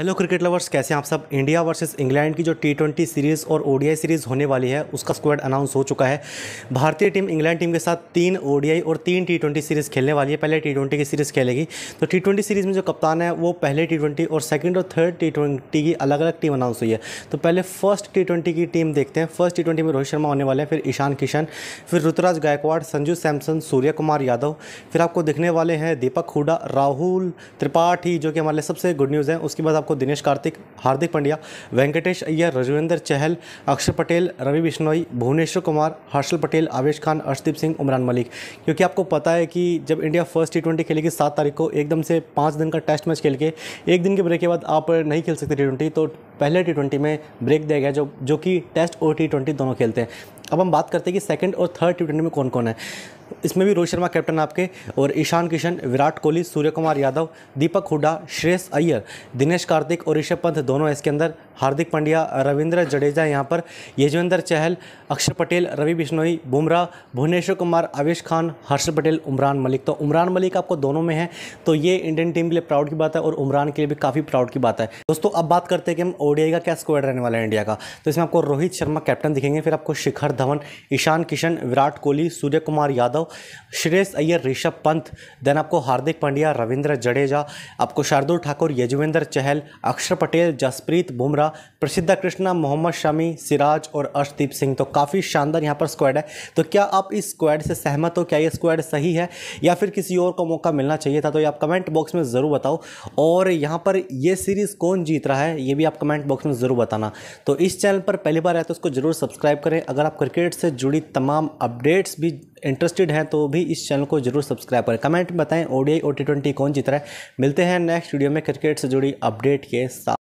hello cricket lovers कैसे हैं आप सब इंडिया वर्सेस इंग्लैंड की जो टी ट्वेंटी सीरीज़ और ओडीआई सीरीज़ होने वाली है उसका स्क्वाड अनाउंस हो चुका है भारतीय टीम इंग्लैंड टीम के साथ तीन ओडीआई और तीन टी ट्वेंटी सीरीज़ खेलने वाली है पहले टी ट्वेंटी की सीरीज़ खेलेगी तो टी ट्वेंटी सीरीज़ में जो कप्तान है वो पहले टी ट्वेंटी और सेकेंड और थर्ड टी ट्वेंटी की अलग अलग टीम अनाउंस हुई है तो पहले फर्स्ट टी ट्वेंटी की टीम देखते हैं फर्स्ट टी ट्वेंटी में रोहित शर्मा होने वाले हैं फिर ईशान किशन फिर ऋतुराज गायकवाड़ संजू सैमसन सूर्य कुमार यादव फिर आपको दिखने वाले हैं दीपक हुडा राहुल त्रिपाठी जो कि हमारे सबसे गुड न्यूज़ है उसके बाद आपको आपको दिनेश कार्तिक हार्दिक पंड्या वेंकटेश अय्यर रजुवेंद्र चहल अक्षर पटेल रवि बिश्नोई भुवनेश्वर कुमार हर्षल पटेल आवेश खान अर्शदीप सिंह उमरान मलिक क्योंकि आपको पता है कि जब इंडिया फर्स्ट टी ट्वेंटी खेलेगी सात तारीख को एकदम से पाँच दिन का टेस्ट मैच खेल के एक दिन के ब्रेक के बाद आप नहीं खेल सकते टी ट्वेंटी तो पहले टी ट्वेंटी में ब्रेक दिया गया जो जो कि टेस्ट और टी ट्वेंटी दोनों खेलते हैं अब हम बात करते हैं कि सेकंड और थर्ड टी ट्वेंटी में कौन कौन है इसमें भी रोहित शर्मा कैप्टन आपके और ईशान किशन विराट कोहली सूर्य कुमार यादव दीपक हुडा श्रेयस अय्यर दिनेश कार्तिक और ऋषभ पंत दोनों इसके अंदर हार्दिक पांड्या रविंद्र जडेजा यहाँ पर यजवेंद्र चहल अक्षर पटेल रवि बिश्नोई बुमराह भुवनेश्वर कुमार आवेश खान हर्ष पटेल उमरान मलिक तो उमरान मलिक आपको दोनों में है तो ये इंडियन टीम के लिए प्राउड की बात है और उमरान के लिए भी काफ़ी प्राउड की बात है दोस्तों अब बात करते हैं कि हम ओडीआई का क्या स्क्वाड रहने वाला है इंडिया का तो इसमें आपको रोहित शर्मा कैप्टन दिखेंगे फिर आपको शिखर धवन ईशान किशन विराट कोहली सूर्य कुमार यादव यादव श्रेयस अय्यर ऋषभ पंत देन आपको हार्दिक पांड्या रविंद्र जडेजा आपको शार्दुल ठाकुर यजुवेंद्र चहल अक्षर पटेल जसप्रीत बुमराह प्रसिद्धा कृष्णा मोहम्मद शमी सिराज और अर्शदीप सिंह तो काफ़ी शानदार यहाँ पर स्क्वाड है तो क्या आप इस स्क्वाड से सहमत हो क्या ये स्क्वाड सही है या फिर किसी और को मौका मिलना चाहिए था तो ये आप कमेंट बॉक्स में ज़रूर बताओ और यहाँ पर ये सीरीज़ कौन जीत रहा है ये भी आप कमेंट बॉक्स में ज़रूर बताना तो इस चैनल पर पहली बार आए तो उसको ज़रूर सब्सक्राइब करें अगर आप क्रिकेट से जुड़ी तमाम अपडेट्स भी इंटरेस्टेड हैं तो भी इस चैनल को जरूर सब्सक्राइब करें कमेंट में बताएं ओडीआई ओ टी कौन जीत रहा है मिलते हैं नेक्स्ट वीडियो में क्रिकेट से जुड़ी अपडेट के साथ